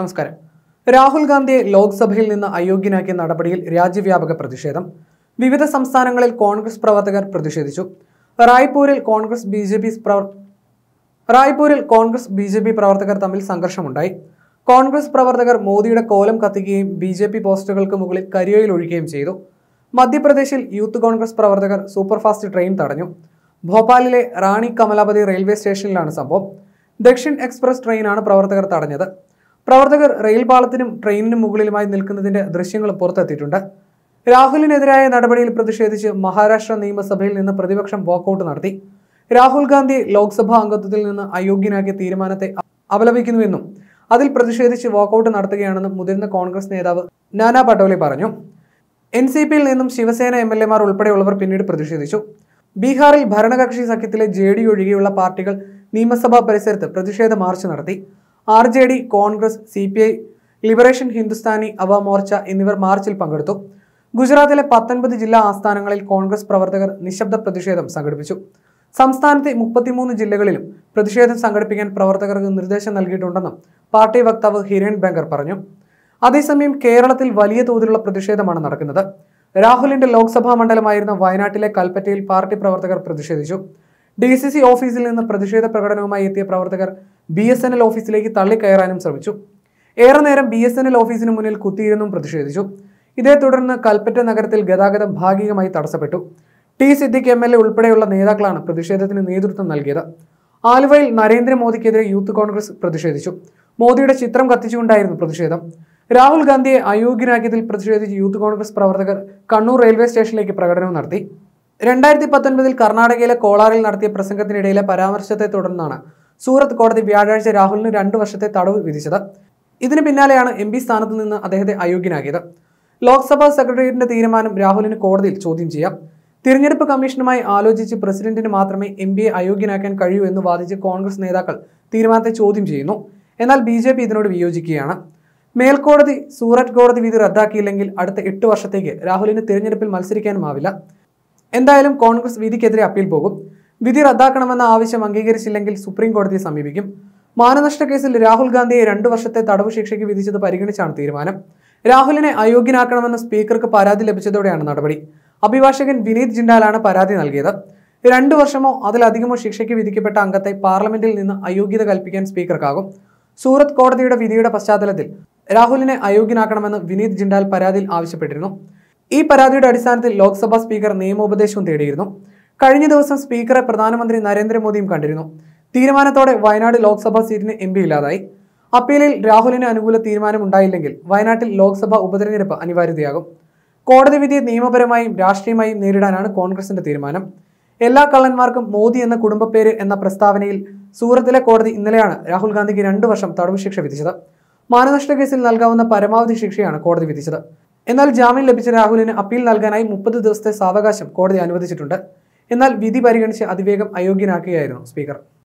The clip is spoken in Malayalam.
നമസ്കാരം രാഹുൽ ഗാന്ധിയെ ലോക്സഭയിൽ നിന്ന് അയോഗ്യനാക്കിയ നടപടിയിൽ രാജ്യവ്യാപക പ്രതിഷേധം വിവിധ സംസ്ഥാനങ്ങളിൽ കോൺഗ്രസ് പ്രവർത്തകർ പ്രതിഷേധിച്ചു റായ്പൂരിൽ കോൺഗ്രസ് ബി ജെ പി റായ്പൂരിൽ കോൺഗ്രസ് ബി ജെ പി പ്രവർത്തകർ തമ്മിൽ സംഘർഷമുണ്ടായി കോൺഗ്രസ് പ്രവർത്തകർ മോദിയുടെ കോലം കത്തിക്കുകയും ബി ജെ പി പോസ്റ്റുകൾക്ക് മുകളിൽ കരിയോയിൽ ഒഴിക്കുകയും ചെയ്തു മധ്യപ്രദേശിൽ യൂത്ത് കോൺഗ്രസ് പ്രവർത്തകർ സൂപ്പർഫാസ്റ്റ് ട്രെയിൻ തടഞ്ഞു ഭോപ്പാലിലെ റാണി കമലാപതി റെയിൽവേ സ്റ്റേഷനിലാണ് സംഭവം ദക്ഷിൺ എക്സ്പ്രസ് ട്രെയിനാണ് പ്രവർത്തകർ തടഞ്ഞത് പ്രവർത്തകർ റെയിൽ പാളത്തിനും ട്രെയിനിനും മുകളിലുമായി നിൽക്കുന്നതിന്റെ ദൃശ്യങ്ങൾ പുറത്തെത്തിയിട്ടുണ്ട് രാഹുലിനെതിരായ നടപടിയിൽ പ്രതിഷേധിച്ച് മഹാരാഷ്ട്ര നിയമസഭയിൽ നിന്ന് പ്രതിപക്ഷം വാക്കൌട്ട് നടത്തി രാഹുൽ ഗാന്ധി ലോക്സഭാ അംഗത്വത്തിൽ നിന്ന് അയോഗ്യനാക്കിയ തീരുമാനത്തെ അപലപിക്കുന്നുവെന്നും അതിൽ പ്രതിഷേധിച്ച് വാക്കൌട്ട് നടത്തുകയാണെന്നും മുതിർന്ന കോൺഗ്രസ് നേതാവ് നാനാ പട്ടോലി പറഞ്ഞു എൻ സി പിയിൽ നിന്നും ശിവസേന എം എൽ എമാർ ഉൾപ്പെടെയുള്ളവർ പിന്നീട് പ്രതിഷേധിച്ചു ബീഹാറിൽ ഭരണകക്ഷി സഖ്യത്തിലെ ജെ ഡി ഒഴികെയുള്ള പാർട്ടികൾ നിയമസഭാ പരിസരത്ത് പ്രതിഷേധ മാർച്ച് നടത്തി R J D Congress C P I liberation Hindustani Awam Morcha എന്നിവർ മാർച്ചിൽ പങ്കെടുത്തു ഗുജറാത്തിലെ പത്തൊൻപത് ജില്ലാ ആസ്ഥാനങ്ങളിൽ കോൺഗ്രസ് പ്രവർത്തകർ നിശബ്ദ പ്രതിഷേധം സംഘടിപ്പിച്ചു സംസ്ഥാനത്തെ മുപ്പത്തിമൂന്ന് ജില്ലകളിലും പ്രതിഷേധം സംഘടിപ്പിക്കാൻ പ്രവർത്തകർക്ക് നിർദ്ദേശം നൽകിയിട്ടുണ്ടെന്നും പാർട്ടി വക്താവ് ഹിരൺ ബംഗർ പറഞ്ഞു അതേസമയം കേരളത്തിൽ വലിയ തോതിലുള്ള പ്രതിഷേധമാണ് നടക്കുന്നത് രാഹുലിന്റെ ലോക്സഭാ മണ്ഡലമായിരുന്ന വയനാട്ടിലെ കൽപ്പറ്റയിൽ പാർട്ടി പ്രവർത്തകർ പ്രതിഷേധിച്ചു ഡി ഓഫീസിൽ നിന്ന് പ്രതിഷേധ പ്രകടനവുമായി എത്തിയ പ്രവർത്തകർ ബി എസ് എൻ എൽ ഓഫീസിലേക്ക് തള്ളിക്കയറാനും ശ്രമിച്ചു ഏറെ നേരം ബി എസ് എൻ എൽ ഓഫീസിന് മുന്നിൽ കുത്തിയിരുന്നും പ്രതിഷേധിച്ചു ഇതേ തുടർന്ന് കൽപ്പറ്റ നഗരത്തിൽ ഗതാഗതം ഭാഗികമായി തടസ്സപ്പെട്ടു T Siddique M L A ഉൾപ്പെടെയുള്ള നേതാക്കളാണ് പ്രതിഷേധത്തിന് നേതൃത്വം നൽകിയത് ആലുവയിൽ നരേന്ദ്രമോദിക്കെതിരെ യൂത്ത് കോൺഗ്രസ് പ്രതിഷേധിച്ചു മോദിയുടെ ചിത്രം കത്തിച്ചുകൊണ്ടായിരുന്നു പ്രതിഷേധം രാഹുൽ ഗാന്ധിയെ അയോഗ്യനാക്കിയതിൽ പ്രതിഷേധിച്ച് യൂത്ത് കോൺഗ്രസ് പ്രവർത്തകർ കണ്ണൂർ റെയിൽവേ സ്റ്റേഷനിലേക്ക് പ്രകടനം നടത്തി രണ്ടായിരത്തി പത്തൊൻപതിൽ കർണാടകയിലെ കോളാറിൽ നടത്തിയ പ്രസംഗത്തിനിടയിലെ പരാമർശത്തെ തുടർന്നാണ് സൂറത്ത് കോടതി വ്യാഴാഴ്ച രാഹുലിന് രണ്ടു വർഷത്തെ തടവ് വിധിച്ചത് ഇതിനു പിന്നാലെയാണ് എം പി സ്ഥാനത്ത് നിന്ന് അദ്ദേഹത്തെ അയോഗ്യനാക്കിയത് ലോക്സഭാ സെക്രട്ടേറിയറ്റിന്റെ തീരുമാനം രാഹുലിന് കോടതിയിൽ ചോദ്യം ചെയ്യാം തിരഞ്ഞെടുപ്പ് കമ്മീഷനുമായി ആലോചിച്ച് പ്രസിഡന്റിന് മാത്രമേ എം പിയെ അയോഗ്യനാക്കാൻ കഴിയൂ എന്ന് വാദിച്ച് കോൺഗ്രസ് നേതാക്കൾ തീരുമാനത്തെ ചോദ്യം ചെയ്യുന്നു എന്നാൽ ബി ജെ പി ഇതിനോട് വിയോജിക്കുകയാണ് മേൽക്കോടതി സൂററ്റ് കോടതി വിധി റദ്ദാക്കിയില്ലെങ്കിൽ അടുത്ത എട്ട് വർഷത്തേക്ക് രാഹുലിന് തിരഞ്ഞെടുപ്പിൽ മത്സരിക്കാനുമാവില്ല എന്തായാലും കോൺഗ്രസ് വിധിക്കെതിരെ അപ്പീൽ പോകും വിധി റദ്ദാക്കണമെന്ന ആവശ്യം അംഗീകരിച്ചില്ലെങ്കിൽ സുപ്രീം കോടതിയെ സമീപിക്കും മാനനഷ്ട കേസിൽ രാഹുൽ ഗാന്ധിയെ രണ്ടു വർഷത്തെ തടവ് ശിക്ഷയ്ക്ക് വിധിച്ചത് പരിഗണിച്ചാണ് തീരുമാനം രാഹുലിനെ അയോഗ്യനാക്കണമെന്ന സ്പീക്കർക്ക് പരാതി ലഭിച്ചതോടെയാണ് നടപടി അഭിഭാഷകൻ വിനീത് ജിൻഡാലാണ് പരാതി നൽകിയത് രണ്ടു വർഷമോ അതിലധികമോ ശിക്ഷയ്ക്ക് വിധിക്കപ്പെട്ട അംഗത്തെ പാർലമെന്റിൽ നിന്ന് അയോഗ്യത കൽപ്പിക്കാൻ സ്പീക്കർക്കാകും സൂറത്ത് കോടതിയുടെ വിധിയുടെ പശ്ചാത്തലത്തിൽ രാഹുലിനെ അയോഗ്യനാക്കണമെന്ന് വിനീത് ജിൻഡാൽ പരാതിയിൽ ആവശ്യപ്പെട്ടിരുന്നു ഈ പരാതിയുടെ അടിസ്ഥാനത്തിൽ ലോക്സഭാ സ്പീക്കർ നിയമോപദേശവും തേടിയിരുന്നു കഴിഞ്ഞ ദിവസം സ്പീക്കറെ പ്രധാനമന്ത്രി നരേന്ദ്രമോദിയും കണ്ടിരുന്നു തീരുമാനത്തോടെ വയനാട് ലോക്സഭാ സീറ്റിന് എം ഇല്ലാതായി അപ്പീലിൽ രാഹുലിന് അനുകൂല തീരുമാനം ഉണ്ടായില്ലെങ്കിൽ വയനാട്ടിൽ ലോക്സഭാ ഉപതെരഞ്ഞെടുപ്പ് അനിവാര്യതയാകും കോടതി വിധിയെ നിയമപരമായും രാഷ്ട്രീയമായും നേരിടാനാണ് കോൺഗ്രസിന്റെ തീരുമാനം എല്ലാ കള്ളന്മാർക്കും മോദി എന്ന കുടുംബപ്പേര് എന്ന പ്രസ്താവനയിൽ സൂറത്തിലെ കോടതി ഇന്നലെയാണ് രാഹുൽ ഗാന്ധിക്ക് രണ്ടു വർഷം തടവ് ശിക്ഷ വിധിച്ചത് മാനനഷ്ട കേസിൽ നൽകാവുന്ന പരമാവധി ശിക്ഷയാണ് കോടതി വിധിച്ചത് എന്നാൽ ജാമ്യം ലഭിച്ച രാഹുലിന് അപ്പീൽ നൽകാനായി മുപ്പത് ദിവസത്തെ സാവകാശം കോടതി അനുവദിച്ചിട്ടുണ്ട് എന്നാൽ വിധി പരിഗണിച്ച് അതിവേഗം അയോഗ്യനാക്കുകയായിരുന്നു സ്പീക്കർ